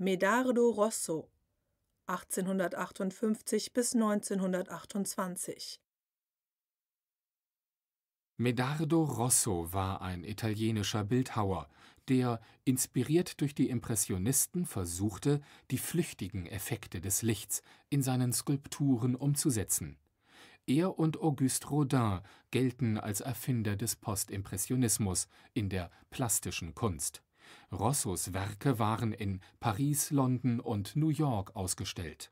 Medardo Rosso 1858 bis 1928 Medardo Rosso war ein italienischer Bildhauer, der, inspiriert durch die Impressionisten, versuchte, die flüchtigen Effekte des Lichts in seinen Skulpturen umzusetzen. Er und Auguste Rodin gelten als Erfinder des Postimpressionismus in der plastischen Kunst Rossos Werke waren in Paris, London und New York ausgestellt